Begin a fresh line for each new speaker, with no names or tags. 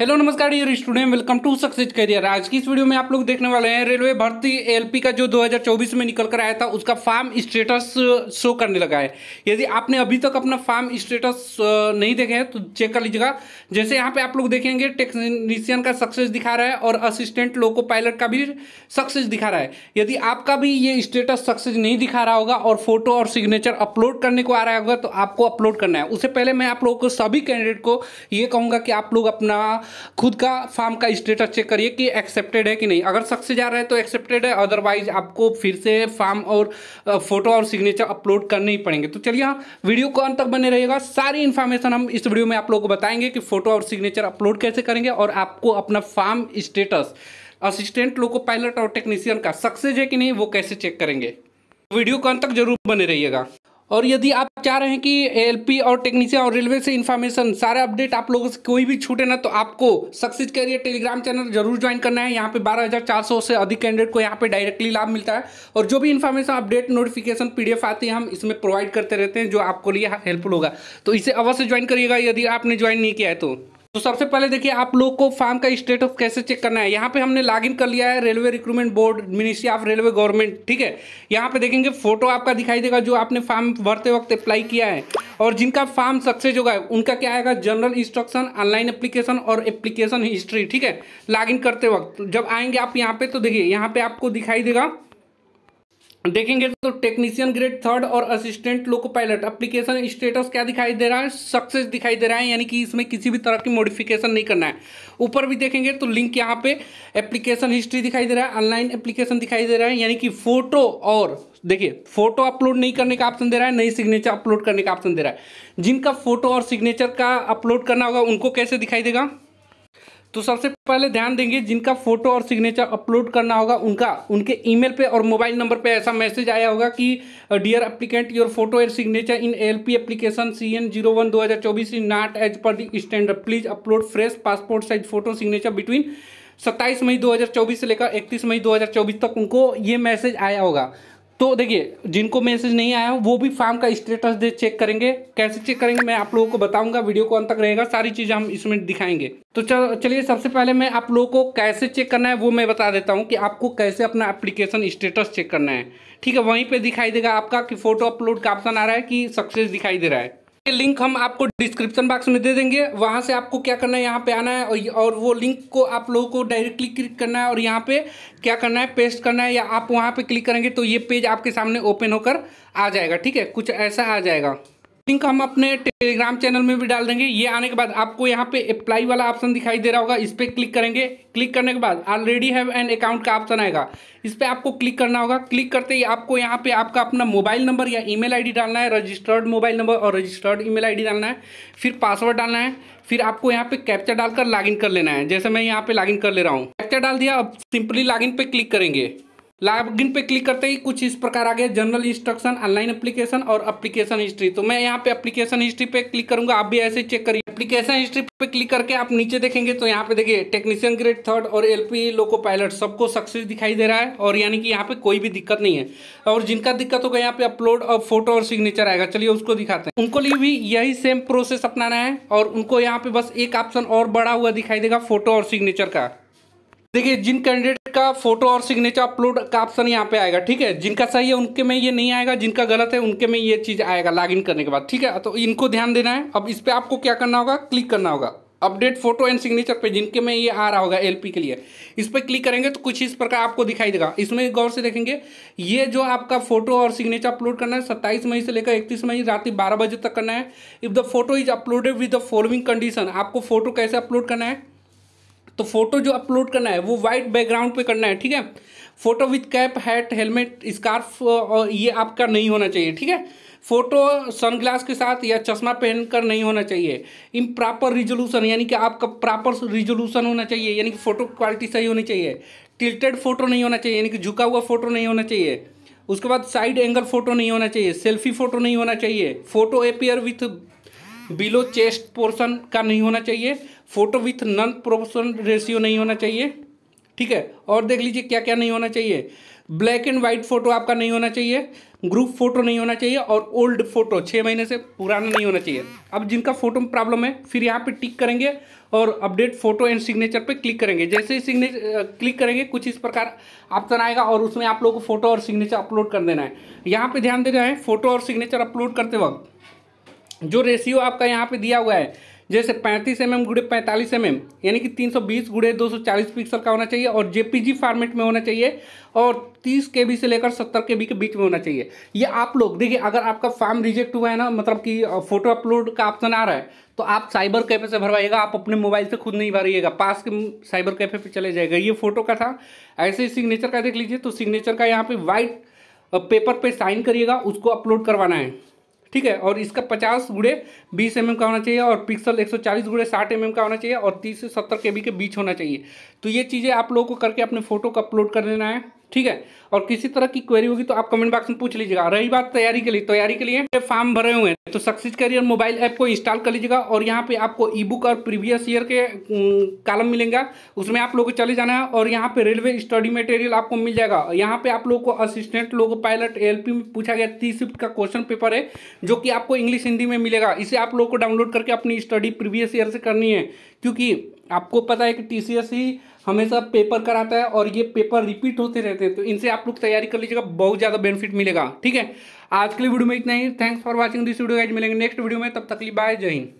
hello नमस्कार dear student welcome to Success Career आज की इस वीडियो में आप लोग देखने वाले हैं रेलवे भर्ती एलपी का जो 2024 में निकल कर आया था उसका फार्म स्टेटस शो करने लगा है यदि आपने अभी तक अपना फार्म स्टेटस uh, नहीं देखे हैं तो चेक कर लीजिएगा जैसे यहाँ पे आप लोग देखेंगे टेक्नीशियन का सक्सेस दिखा रहा है और असिस्टेंट लोको पायलट का भी सक्सेस दिखा रहा है यदि आपका भी ये स्टेटस सक्सेस नहीं दिखा रहा होगा और फोटो और सिग्नेचर अपलोड करने को आ रहा होगा तो आपको अपलोड करना है उससे पहले मैं आप लोगों को सभी कैंडिडेट को ये कहूँगा कि आप लोग अपना खुद का फार्म का स्टेटस चेक करिए कि एक्सेप्टेड है कि नहीं अगर सक्सेस जा रहा है तो एक्सेप्टेड है अदरवाइज आपको फिर से फार्म और फोटो और सिग्नेचर अपलोड करने ही पड़ेंगे तो चलिए हाँ वीडियो को अंत तक बने रहेगा सारी इन्फॉर्मेशन हम इस वीडियो में आप लोगों को बताएंगे कि फोटो और सिग्नेचर अपलोड कैसे करेंगे और आपको अपना form status assistant loco pilot और टेक्नीशियन का सक्सेस है कि नहीं वो कैसे चेक करेंगे वीडियो को अंत तक जरूर बने रहिएगा और यदि आप चाह रहे हैं कि एलपी और टेक्नीशियन और रेलवे से इन्फॉर्मेशन सारे अपडेट आप लोगों से कोई भी छूटे ना तो आपको सक्सेस करिए टेलीग्राम चैनल जरूर ज्वाइन करना है यहाँ पे 12,400 से अधिक कैंडिडेट को यहाँ पे डायरेक्टली लाभ मिलता है और जो भी इन्फॉर्मेशन अपडेट नोटिफिकेशन पीडीएफ आती है हम इसमें प्रोवाइड करते रहते हैं जो आपको लिए हेल्पफुल होगा तो इसे अवश्य ज्वाइन करिएगा यदि आपने ज्वाइन नहीं किया है तो तो सबसे पहले देखिए आप लोग को फॉर्म का स्टेट ऑफ कैसे चेक करना है यहाँ पे हमने लॉगिन कर लिया है railway recruitment board ministry of railway government ठीक है यहाँ पे देखेंगे फोटो आपका दिखाई देगा जो आपने फॉर्म भरते वक्त अप्लाई किया है और जिनका फॉर्म सक्सेस होगा उनका क्या आएगा जनरल इंस्ट्रक्शन ऑनलाइन एप्लीकेशन और एप्लीकेशन हिस्ट्री ठीक है लॉगिन करते वक्त जब आएंगे आप यहाँ पे तो देखिए यहाँ पे आपको दिखाई देगा देखेंगे तो टेक्नीशियन ग्रेड थर्ड और assistant loco pilot application status क्या दिखाई दे रहा है सक्सेस दिखाई दे रहा है यानी कि इसमें किसी भी तरह की मॉडिफिकेशन नहीं करना है ऊपर भी देखेंगे तो लिंक यहाँ पे एप्लीकेशन हिस्ट्री दिखाई दे रहा है ऑनलाइन एप्लीकेशन दिखाई दे रहा है यानी कि फोटो और देखिए फोटो अपलोड नहीं करने का ऑप्शन दे रहा है नई सिग्नेचर अपलोड करने का ऑप्शन दे रहा है जिनका फोटो और सिग्नेचर का अपलोड करना होगा उनको कैसे दिखाई देगा तो सबसे पहले ध्यान देंगे जिनका फोटो और सिग्नेचर अपलोड करना होगा उनका उनके ईमेल पे और मोबाइल नंबर पे ऐसा मैसेज आया होगा कि dear applicant your photo and signature in L P application C N zero one दो हज़ार चौबीस in not as per the standard please upload fresh passport size photo signature between सत्ताईस मई चौबीस से लेकर इकतीस मई चौबीस तक उनको ये मैसेज आया होगा तो देखिए जिनको मैसेज नहीं आया वो भी फार्म का स्टेटस दे चेक करेंगे कैसे चेक करेंगे मैं आप लोगों को बताऊंगा वीडियो को अंत तक रहेगा सारी चीज़ हम इसमें दिखाएंगे तो चलिए सबसे पहले मैं आप लोगों को कैसे चेक करना है वो मैं बता देता हूँ कि आपको कैसे अपना एप्लीकेशन स्टेटस चेक करना है ठीक है वहीं पर दिखाई देगा आपका कि फोटो अपलोड का ऑप्शन आ रहा है कि सक्सेस दिखाई दे रहा है लिंक हम आपको डिस्क्रिप्शन बॉक्स में दे देंगे वहाँ से आपको क्या करना है यहाँ पे आना है और, और वो लिंक को आप लोगों को डायरेक्टली क्लिक करना है और यहाँ पे क्या करना है पेस्ट करना है या आप वहाँ पे क्लिक करेंगे तो ये पेज आपके सामने ओपन होकर आ जाएगा ठीक है कुछ ऐसा आ जाएगा लिंक हम अपने टेलीग्राम चैनल में भी डाल देंगे ये आने के बाद आपको यहाँ पे अप्लाई वाला ऑप्शन दिखाई दे रहा होगा इस पर क्लिक करेंगे क्लिक करने के बाद ऑलरेडी हैव एन अकाउंट का ऑप्शन आएगा इस पर आपको क्लिक करना होगा क्लिक करते ही आपको यहाँ पे आपका अपना मोबाइल नंबर या ईमेल आईडी डालना है रजिस्टर्ड मोबाइल नंबर और रजिस्टर्ड ईमेल आईडी डालना है फिर पासवर्ड डालना है फिर आपको यहाँ पे कैप्चर डालकर लॉगिन कर लेना है जैसे मैं यहाँ पे लॉगिन कर ले रहा हूँ कैप्चर डाल दिया अब सिंपली लॉगिन पे क्लिक करेंगे लॉगिन पे क्लिक करते ही कुछ इस प्रकार आ गया जनरल इंस्ट्रक्शन ऑनलाइन एप्लीकेशन और एप्लीकेशन हिस्ट्री तो मैं यहाँ पे एप्लीकेशन हिस्ट्री पे क्लिक करूंगा आप भी ऐसे चेक करिए एप्लीकेशन हिस्ट्री पे क्लिक करके आप नीचे देखेंगे तो यहाँ पे देखिए टेक्नीशियन ग्रेड थर्ड और एलपी लोको पायलट सबको सक्सेस दिखाई दे रहा है और यानी कि यहाँ पे कोई भी दिक्कत नहीं है और जिनका दिक्कत होगा यहाँ पे अपलोड और फोटो और सिग्नेचर आएगा चलिए उसको दिखाते हैं उनको लिए भी यही सेम प्रोसेस अपनाना है और उनको यहाँ पे बस एक ऑप्शन और बड़ा हुआ दिखाई देगा फोटो और सिग्नेचर का देखिए जिन कैंडिडेट का फोटो और सिग्नेचर अपलोड का ऑप्शन यहाँ पे आएगा ठीक है जिनका सही है उनके में ये नहीं आएगा जिनका गलत है उनके में ये चीज़ आएगा लॉग करने के बाद ठीक है तो इनको ध्यान देना है अब इस पर आपको क्या करना होगा क्लिक करना होगा अपडेट फोटो एंड सिग्नेचर पे जिनके में ये आ रहा होगा एलपी के लिए इस पर क्लिक करेंगे तो कुछ इस प्रकार आपको दिखाई देगा इसमें गौर से देखेंगे ये जो आपका फोटो और सिग्नेचर अपलोड करना है सत्ताईस मई से लेकर इकतीस मई रात बारह बजे तक करना है if the photo is uploaded with the following condition आपको फोटो कैसे अपलोड करना है तो फोटो जो अपलोड करना है वो वाइट बैकग्राउंड पे करना है ठीक है photo with cap hat helmet scarf ये आपका नहीं होना चाहिए ठीक है फोटो सनग्लास के साथ या चश्मा पहनकर नहीं होना चाहिए इन प्रॉपर रिजोल्यूशन यानी कि आपका प्रॉपर रिजोल्यूशन होना चाहिए यानी कि फ़ोटो क्वालिटी सही होनी चाहिए टिल्टेड फोटो नहीं होना चाहिए यानी कि झुका हुआ फोटो नहीं होना चाहिए उसके बाद साइड एंगल फोटो नहीं होना चाहिए सेल्फी फोटो नहीं होना चाहिए photo appear with below chest portion का नहीं होना चाहिए photo with non proportion ratio नहीं होना चाहिए ठीक है और देख लीजिए क्या क्या नहीं होना चाहिए ब्लैक एंड वाइट फोटो आपका नहीं होना चाहिए ग्रुप फोटो नहीं होना चाहिए और ओल्ड फोटो छः महीने से पुराना नहीं होना चाहिए अब जिनका फोटो में प्रॉब्लम है फिर यहाँ पे टिक करेंगे और अपडेट फोटो एंड सिग्नेचर पे क्लिक करेंगे जैसे ही सिग्नेचर क्लिक करेंगे कुछ इस प्रकार ऑप्शन आएगा और उसमें आप लोगों को फोटो और सिग्नेचर अपलोड कर देना है यहाँ पर ध्यान देना है फोटो और सिग्नेचर अपलोड करते वक्त जो रेशियो आपका यहाँ पे दिया हुआ है जैसे 35 एम एम गुड़े पैंतालीस एम एम यानी कि 320 गुड़े दो पिक्सल का होना चाहिए और जेपीजी फॉर्मेट में होना चाहिए और 30 के बी से लेकर 70 के बी के बीच में होना चाहिए ये आप लोग देखिए अगर आपका फॉर्म रिजेक्ट हुआ है ना मतलब कि फोटो अपलोड का ऑप्शन आ रहा है तो आप साइबर कैफे से भरवाइएगा आप अपने मोबाइल से खुद नहीं भरिएगा पास के साइबर कैफे पे चले जाएगा ये फोटो का था ऐसे ही सिग्नेचर का देख लीजिए तो सिग्नेचर का यहाँ पे वाइट पेपर पे साइन करिएगा उसको अपलोड करवाना है ठीक है और इसका पचास गुड़े बीस एम का होना चाहिए और पिक्सल एक सौ चालीस गुड़े साठ एम का होना चाहिए और तीस से सत्तर के बी के बीच होना चाहिए तो ये चीज़ें आप लोगों को करके अपने फ़ोटो को अपलोड कर लेना है ठीक है और किसी तरह की क्वेरी होगी तो आप कमेंट बॉक्स में पूछ लीजिएगा रही बात तैयारी के लिए तैयारी के लिए फॉर्म भरे हुए हैं तो सक्सेस करियर मोबाइल ऐप को इंस्टॉल कर लीजिएगा और यहाँ पे आपको ई बुक और प्रीवियस ईयर के कालम मिलेंगे उसमें आप लोगों को चले जाना है और यहाँ पे रेलवे स्टडी मटेरियल आपको मिल जाएगा यहाँ पे आप लोग को असिस्टेंट लोगो पायलट एल में पूछा गया तीस शिफ्ट का क्वेश्चन पेपर है जो कि आपको इंग्लिश हिंदी में मिलेगा इसे आप लोग को डाउनलोड करके अपनी स्टडी प्रीवियस ईयर से करनी है क्योंकि आपको पता है कि टी ही हमेशा पेपर कराता है और ये पेपर रिपीट होते रहते हैं तो इनसे आप लोग तैयारी कर लीजिएगा बहुत ज़्यादा बेनिफिट मिलेगा ठीक है आज के लिए वीडियो में इतना ही thanks for watching this video guys मिलेंगे नेक्स्ट वीडियो में तब तक बाय जय हिंद